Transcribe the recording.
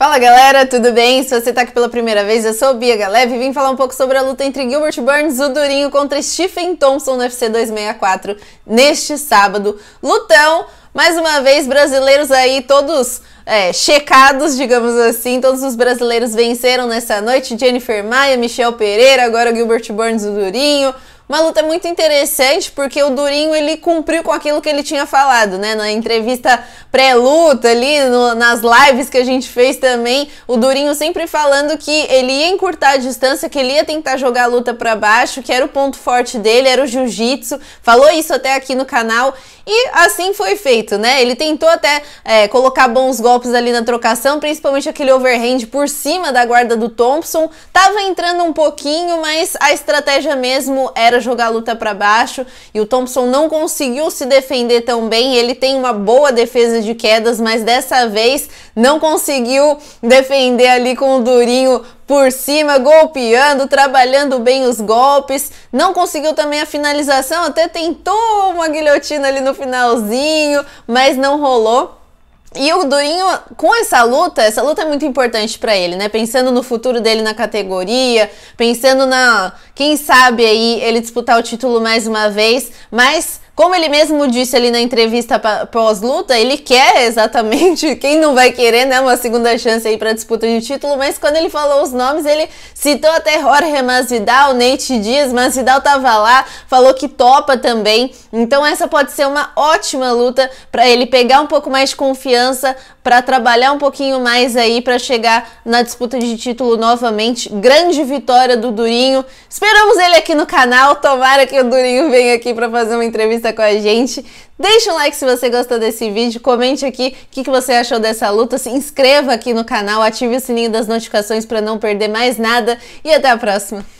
Fala galera, tudo bem? Se você tá aqui pela primeira vez, eu sou Bia Galeve e vim falar um pouco sobre a luta entre Gilbert Burns, o Durinho, contra Stephen Thompson no UFC 264 neste sábado. Lutão, mais uma vez, brasileiros aí todos é, checados, digamos assim. Todos os brasileiros venceram nessa noite. Jennifer Maia, Michel Pereira, agora Gilbert Burns, o Durinho. Uma luta muito interessante porque o Durinho ele cumpriu com aquilo que ele tinha falado, né? Na entrevista pré-luta ali, no, nas lives que a gente fez também, o Durinho sempre falando que ele ia encurtar a distância, que ele ia tentar jogar a luta para baixo, que era o ponto forte dele, era o jiu-jitsu. Falou isso até aqui no canal e assim foi feito, né? Ele tentou até é, colocar bons golpes ali na trocação, principalmente aquele overhand por cima da guarda do Thompson. Tava entrando um pouquinho, mas a estratégia mesmo era jogar a luta para baixo e o Thompson não conseguiu se defender tão bem. Ele tem uma boa defesa de quedas, mas dessa vez não conseguiu defender ali com o Durinho por cima, golpeando, trabalhando bem os golpes. Não conseguiu também a finalização, até tentou uma guilhotina ali no finalzinho, mas não rolou. E o Durinho, com essa luta, essa luta é muito importante para ele, né? Pensando no futuro dele na categoria, pensando na, quem sabe aí ele disputar o título mais uma vez, mas como ele mesmo disse ali na entrevista pós-luta, ele quer exatamente, quem não vai querer, né, uma segunda chance aí para disputa de título, mas quando ele falou os nomes, ele citou até Jorge Masvidal, Nate Dias, Masvidal tava lá, falou que topa também. Então essa pode ser uma ótima luta para ele pegar um pouco mais de confiança, para trabalhar um pouquinho mais aí para chegar na disputa de título novamente. Grande vitória do Durinho. Esperamos ele aqui no canal, tomara que o Durinho venha aqui para fazer uma entrevista entrevista com a gente. Deixa um like se você gostou desse vídeo, comente aqui o que, que você achou dessa luta, se inscreva aqui no canal, ative o sininho das notificações para não perder mais nada e até a próxima!